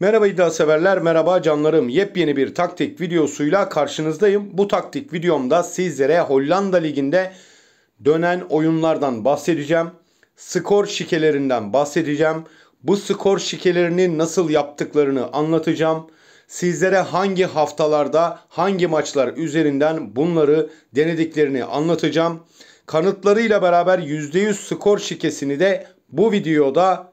Merhaba iddia severler, merhaba canlarım. Yepyeni bir taktik videosuyla karşınızdayım. Bu taktik videomda sizlere Hollanda Ligi'nde dönen oyunlardan bahsedeceğim. Skor şikelerinden bahsedeceğim. Bu skor şikelerini nasıl yaptıklarını anlatacağım. Sizlere hangi haftalarda, hangi maçlar üzerinden bunları denediklerini anlatacağım. Kanıtlarıyla beraber %100 skor şikesini de bu videoda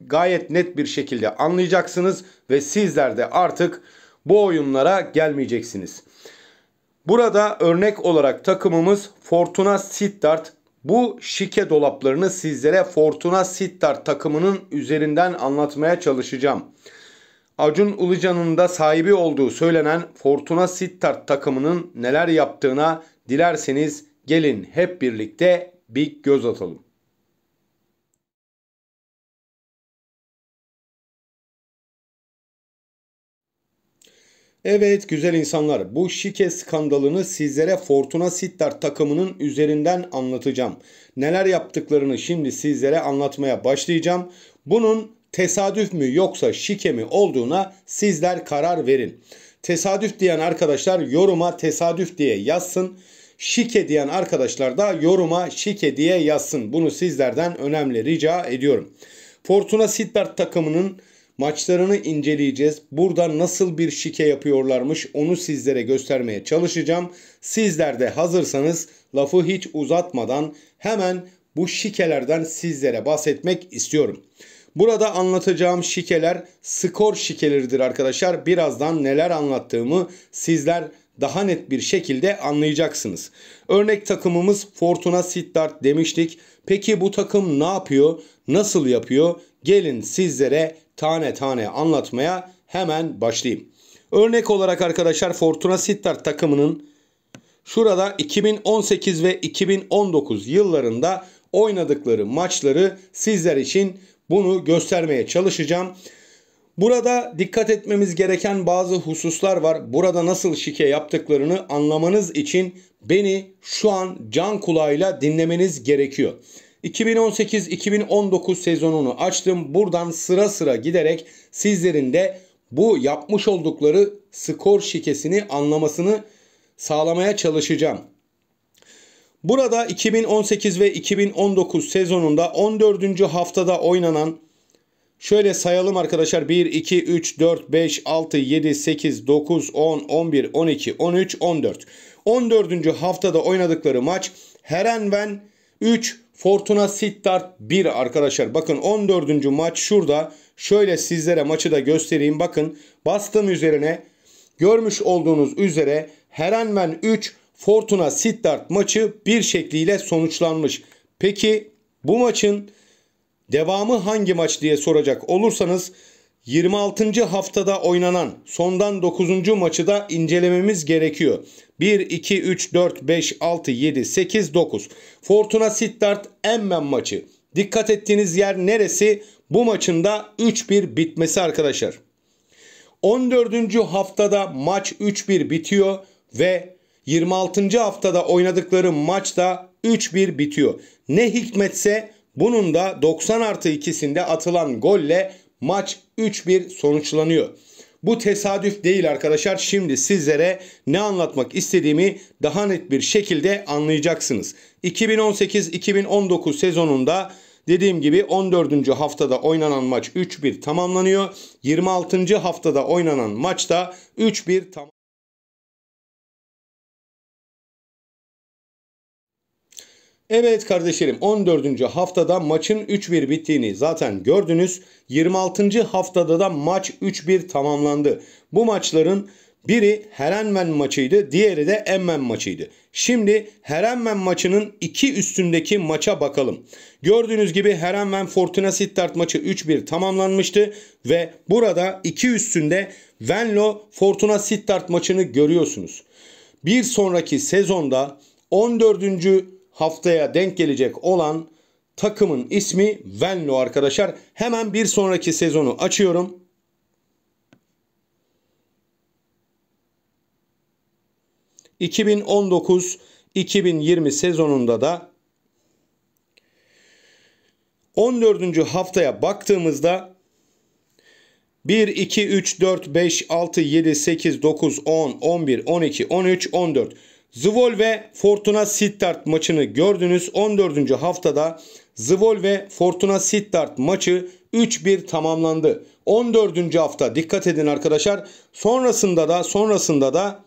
gayet net bir şekilde anlayacaksınız ve sizler de artık bu oyunlara gelmeyeceksiniz. Burada örnek olarak takımımız Fortuna Sittard. Bu şike dolaplarını sizlere Fortuna Sittard takımının üzerinden anlatmaya çalışacağım. Acun Ilıcan'ın da sahibi olduğu söylenen Fortuna Sittard takımının neler yaptığına dilerseniz gelin hep birlikte bir göz atalım. Evet güzel insanlar bu şike skandalını sizlere Fortuna Sittard takımının üzerinden anlatacağım. Neler yaptıklarını şimdi sizlere anlatmaya başlayacağım. Bunun tesadüf mü yoksa şike mi olduğuna sizler karar verin. Tesadüf diyen arkadaşlar yoruma tesadüf diye yazsın. Şike diyen arkadaşlar da yoruma şike diye yazsın. Bunu sizlerden önemli rica ediyorum. Fortuna Sittard takımının Maçlarını inceleyeceğiz. Burada nasıl bir şike yapıyorlarmış onu sizlere göstermeye çalışacağım. Sizler de hazırsanız lafı hiç uzatmadan hemen bu şikelerden sizlere bahsetmek istiyorum. Burada anlatacağım şikeler skor şikeleridir arkadaşlar. Birazdan neler anlattığımı sizler daha net bir şekilde anlayacaksınız. Örnek takımımız Fortuna Sittard demiştik. Peki bu takım ne yapıyor? Nasıl yapıyor? Gelin sizlere tane tane anlatmaya hemen başlayayım. Örnek olarak arkadaşlar Fortuna Sittard takımının şurada 2018 ve 2019 yıllarında oynadıkları maçları sizler için bunu göstermeye çalışacağım. Burada dikkat etmemiz gereken bazı hususlar var. Burada nasıl şike yaptıklarını anlamanız için beni şu an can kulağıyla dinlemeniz gerekiyor. 2018-2019 sezonunu açtım. Buradan sıra sıra giderek sizlerin de bu yapmış oldukları skor şikesini anlamasını sağlamaya çalışacağım. Burada 2018 ve 2019 sezonunda 14. haftada oynanan şöyle sayalım arkadaşlar 1 2 3 4 5 6 7 8 9 10 11 12 13 14. 14. haftada oynadıkları maç Herenven 3 Fortuna Sittard 1 arkadaşlar. Bakın 14. maç şurada. Şöyle sizlere maçı da göstereyim. Bakın bastığım üzerine görmüş olduğunuz üzere Herenmen 3 Fortuna Sittard maçı bir şekliyle sonuçlanmış. Peki bu maçın devamı hangi maç diye soracak olursanız 26. haftada oynanan sondan 9. maçı da incelememiz gerekiyor. 1, 2, 3, 4, 5, 6, 7, 8, 9. Fortuna Sittard Emmen maçı. Dikkat ettiğiniz yer neresi? Bu maçın da 3-1 bitmesi arkadaşlar. 14. haftada maç 3-1 bitiyor ve 26. haftada oynadıkları maç da 3-1 bitiyor. Ne hikmetse bunun da 90 artı ikisinde atılan golle maç 3-1 sonuçlanıyor. Bu tesadüf değil arkadaşlar. Şimdi sizlere ne anlatmak istediğimi daha net bir şekilde anlayacaksınız. 2018-2019 sezonunda dediğim gibi 14. haftada oynanan maç 3-1 tamamlanıyor. 26. haftada oynanan maçta 3-1 tamamlanıyor. Evet kardeşlerim 14. haftada maçın 3-1 bittiğini zaten gördünüz. 26. haftada da maç 3-1 tamamlandı. Bu maçların biri Herenmen maçıydı, diğeri de Emmen maçıydı. Şimdi Herenmen maçının iki üstündeki maça bakalım. Gördüğünüz gibi Herenmen Fortuna Sittard maçı 3-1 tamamlanmıştı ve burada iki üstünde Venlo Fortuna Sittard maçını görüyorsunuz. Bir sonraki sezonda 14 haftaya denk gelecek olan takımın ismi Venlo arkadaşlar. Hemen bir sonraki sezonu açıyorum. ...2019-2020 sezonunda da 14. haftaya baktığımızda 1, 2, 3, 4, 5, 6, 7, 8, 9, 10, 11, 12, 13, 14... Zvol ve Fortuna Sittard maçını gördünüz. 14. haftada Zvol ve Fortuna Sittard maçı 3-1 tamamlandı. 14. hafta dikkat edin arkadaşlar. Sonrasında da sonrasında da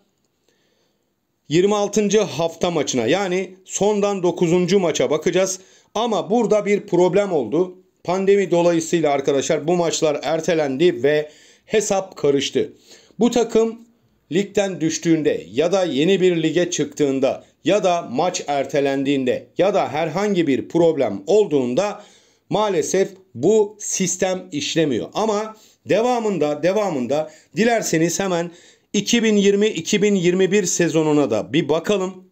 26. hafta maçına yani sondan 9. maça bakacağız. Ama burada bir problem oldu. Pandemi dolayısıyla arkadaşlar bu maçlar ertelendi ve hesap karıştı. Bu takım ligden düştüğünde ya da yeni bir lige çıktığında ya da maç ertelendiğinde ya da herhangi bir problem olduğunda maalesef bu sistem işlemiyor. Ama devamında devamında dilerseniz hemen 2020-2021 sezonuna da bir bakalım.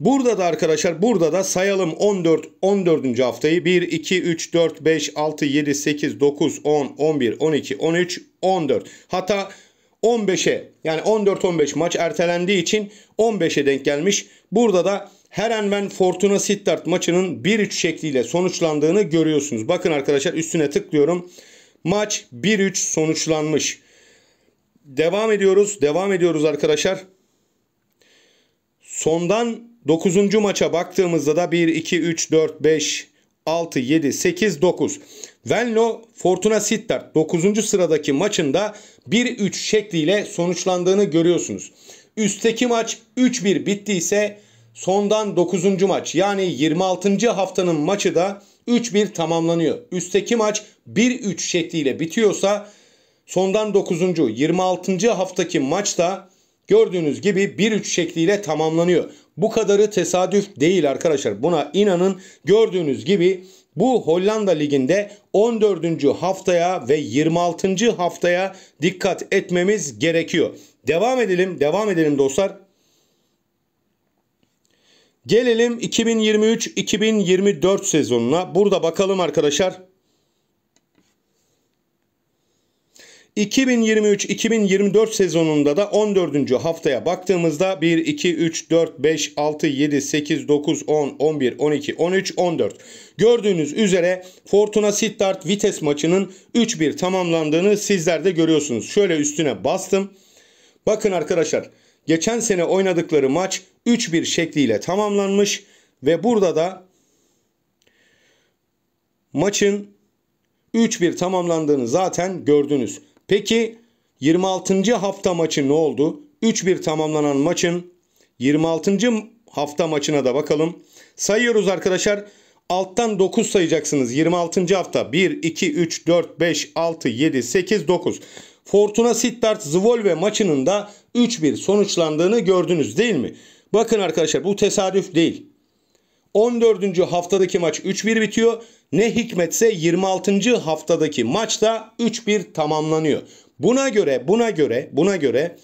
Burada da arkadaşlar burada da sayalım 14 14. haftayı 1 2 3 4 5 6 7 8 9 10 11 12 13 14. Hatta 15'e yani 14 15 maç ertelendiği için 15'e denk gelmiş. Burada da Herenven Fortuna Sittard maçının 1-3 şekliyle sonuçlandığını görüyorsunuz. Bakın arkadaşlar üstüne tıklıyorum. Maç 1-3 sonuçlanmış. Devam ediyoruz. Devam ediyoruz arkadaşlar. Sondan 9. maça baktığımızda da 1, 2, 3, 4, 5, 6, 7, 8, 9. Venlo Fortuna Sittard 9. sıradaki maçında 1-3 şekliyle sonuçlandığını görüyorsunuz. Üstteki maç 3-1 bittiyse sondan 9. maç yani 26. haftanın maçı da 3-1 tamamlanıyor. Üstteki maç 1-3 şekliyle bitiyorsa sondan 9. 26. haftaki maçta gördüğünüz gibi 1-3 şekliyle tamamlanıyor. Bu kadarı tesadüf değil arkadaşlar. Buna inanın gördüğünüz gibi bu Hollanda liginde 14. haftaya ve 26. haftaya dikkat etmemiz gerekiyor. Devam edelim, devam edelim dostlar. Gelelim 2023-2024 sezonuna. Burada bakalım arkadaşlar. 2023-2024 sezonunda da 14. haftaya baktığımızda 1, 2, 3, 4, 5, 6, 7, 8, 9, 10, 11, 12, 13, 14. Gördüğünüz üzere Fortuna Sittard Vites maçının 3-1 tamamlandığını sizler de görüyorsunuz. Şöyle üstüne bastım. Bakın arkadaşlar geçen sene oynadıkları maç 3-1 şekliyle tamamlanmış ve burada da maçın 3-1 tamamlandığını zaten gördünüz. Peki 26. hafta maçı ne oldu? 3-1 tamamlanan maçın 26. hafta maçına da bakalım. Sayıyoruz arkadaşlar. Alttan 9 sayacaksınız. 26. hafta 1, 2, 3, 4, 5, 6, 7, 8, 9. Fortuna Sittard Zvolve maçının da 3-1 sonuçlandığını gördünüz değil mi? Bakın arkadaşlar bu tesadüf değil. 14. haftadaki maç 3-1 bitiyor. Ne hikmetse 26. haftadaki maçta 3-1 tamamlanıyor. Buna göre, buna göre, buna göre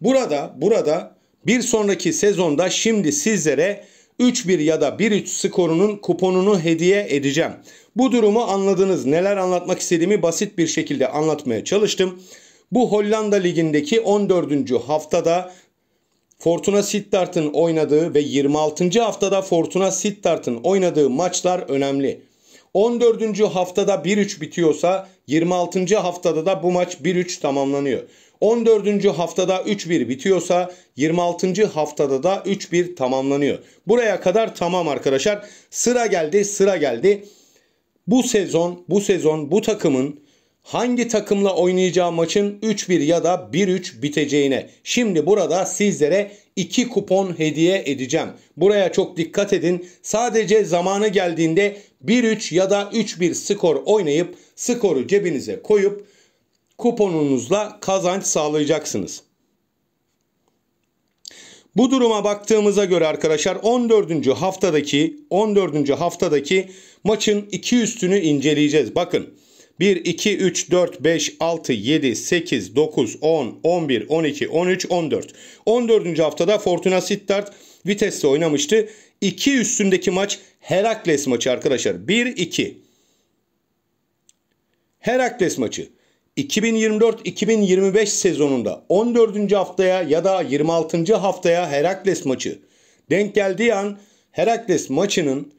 burada, burada bir sonraki sezonda şimdi sizlere 3-1 ya da 1-3 skorunun kuponunu hediye edeceğim. Bu durumu anladınız. Neler anlatmak istediğimi basit bir şekilde anlatmaya çalıştım. Bu Hollanda Ligi'ndeki 14. haftada Fortuna Sittard'ın oynadığı ve 26. haftada Fortuna Sittard'ın oynadığı maçlar önemli. 14. haftada 1-3 bitiyorsa 26. haftada da bu maç 1-3 tamamlanıyor. 14. haftada 3-1 bitiyorsa 26. haftada da 3-1 tamamlanıyor. Buraya kadar tamam arkadaşlar. Sıra geldi, sıra geldi. Bu sezon, bu sezon bu takımın hangi takımla oynayacağı maçın 3-1 ya da 1-3 biteceğine. Şimdi burada sizlere 2 kupon hediye edeceğim. Buraya çok dikkat edin. Sadece zamanı geldiğinde 1-3 ya da 3-1 skor oynayıp skoru cebinize koyup kuponunuzla kazanç sağlayacaksınız. Bu duruma baktığımıza göre arkadaşlar 14. haftadaki 14. haftadaki maçın iki üstünü inceleyeceğiz. Bakın 1, 2, 3, 4, 5, 6, 7, 8, 9, 10, 11, 12, 13, 14. 14. haftada Fortuna Sittard Vites'le oynamıştı. 2 üstündeki maç Herakles maçı arkadaşlar. 1-2. Herakles maçı. 2024-2025 sezonunda 14. haftaya ya da 26. haftaya Herakles maçı denk geldiği an Herakles maçının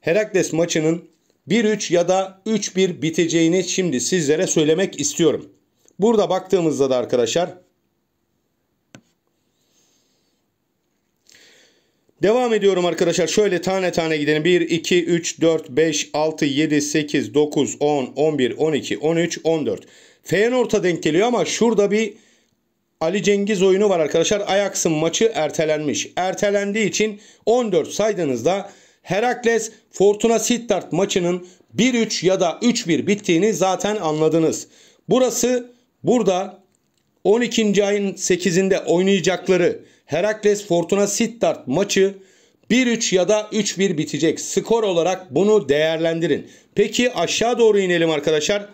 Herakles maçının 1-3 ya da 3-1 biteceğini şimdi sizlere söylemek istiyorum. Burada baktığımızda da arkadaşlar Devam ediyorum arkadaşlar. Şöyle tane tane gidelim. 1, 2, 3, 4, 5, 6, 7, 8, 9, 10, 11, 12, 13, 14. Feyenoord'a denk geliyor ama şurada bir Ali Cengiz oyunu var arkadaşlar. Ajax'ın maçı ertelenmiş. Ertelendiği için 14 saydığınızda Herakles Fortuna Sittard maçının 1-3 ya da 3-1 bittiğini zaten anladınız. Burası burada 12. ayın 8'inde oynayacakları Herakles Fortuna Sittard maçı 1-3 ya da 3-1 bitecek. Skor olarak bunu değerlendirin. Peki aşağı doğru inelim arkadaşlar.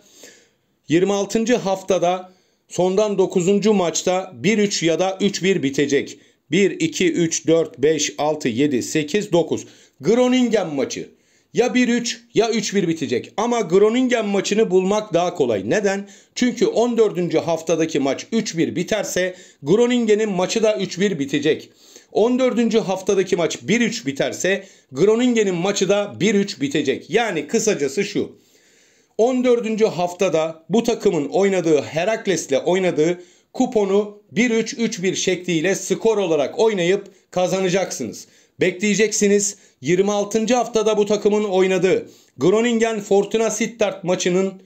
26. haftada sondan 9. maçta 1-3 ya da 3-1 bitecek. 1, 2, 3, 4, 5, 6, 7, 8, 9. Groningen maçı. Ya 1-3 ya 3-1 bitecek. Ama Groningen maçını bulmak daha kolay. Neden? Çünkü 14. haftadaki maç 3-1 biterse Groningen'in maçı da 3-1 bitecek. 14. haftadaki maç 1-3 biterse Groningen'in maçı da 1-3 bitecek. Yani kısacası şu. 14. haftada bu takımın oynadığı Herakles'le oynadığı kuponu 1-3-3-1 şekliyle skor olarak oynayıp kazanacaksınız. Bekleyeceksiniz. 26. haftada bu takımın oynadığı Groningen Fortuna Sittard maçının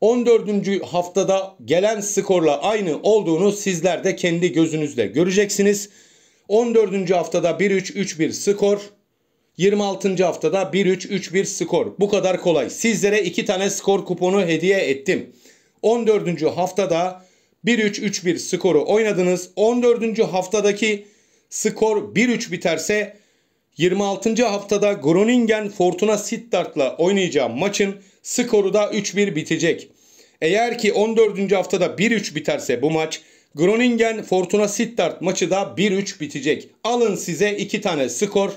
14. haftada gelen skorla aynı olduğunu sizler de kendi gözünüzle göreceksiniz. 14. haftada 1-3-3-1 skor. 26. haftada 1-3-3-1 skor. Bu kadar kolay. Sizlere 2 tane skor kuponu hediye ettim. 14. haftada 1-3-3-1 skoru oynadınız. 14. haftadaki skor 1-3 biterse 26. haftada Groningen Fortuna Sittard'la oynayacağı maçın skoru da 3-1 bitecek. Eğer ki 14. haftada 1-3 biterse bu maç Groningen Fortuna Sittard maçı da 1-3 bitecek. Alın size 2 tane skor.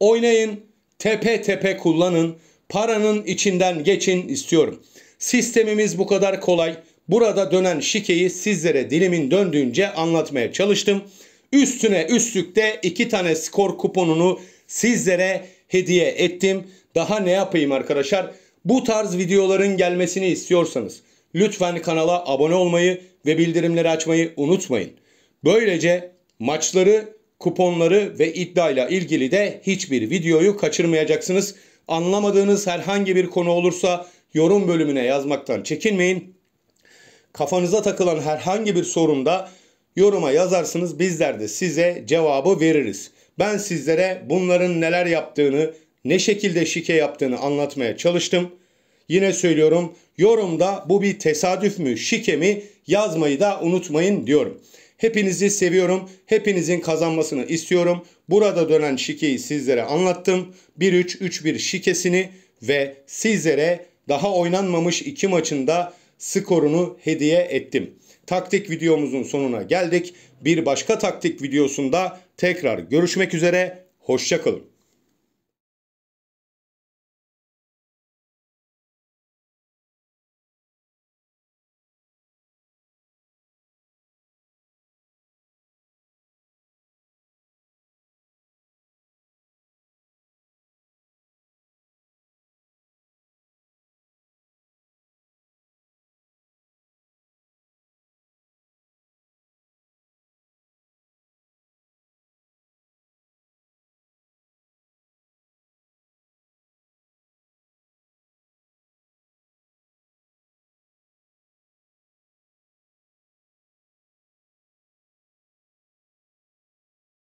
Oynayın, tepe tepe kullanın, paranın içinden geçin istiyorum. Sistemimiz bu kadar kolay. Burada dönen şikeyi sizlere dilimin döndüğünce anlatmaya çalıştım. Üstüne üstlükte iki tane skor kuponunu sizlere hediye ettim. Daha ne yapayım arkadaşlar? Bu tarz videoların gelmesini istiyorsanız lütfen kanala abone olmayı ve bildirimleri açmayı unutmayın. Böylece maçları, kuponları ve iddiayla ilgili de hiçbir videoyu kaçırmayacaksınız. Anlamadığınız herhangi bir konu olursa yorum bölümüne yazmaktan çekinmeyin. Kafanıza takılan herhangi bir sorunda Yoruma yazarsınız bizler de size cevabı veririz. Ben sizlere bunların neler yaptığını, ne şekilde şike yaptığını anlatmaya çalıştım. Yine söylüyorum yorumda bu bir tesadüf mü şike mi yazmayı da unutmayın diyorum. Hepinizi seviyorum. Hepinizin kazanmasını istiyorum. Burada dönen şikeyi sizlere anlattım. 1-3-3-1 şikesini ve sizlere daha oynanmamış iki maçında skorunu hediye ettim taktik videomuzun sonuna geldik. Bir başka taktik videosunda tekrar görüşmek üzere. Hoşçakalın.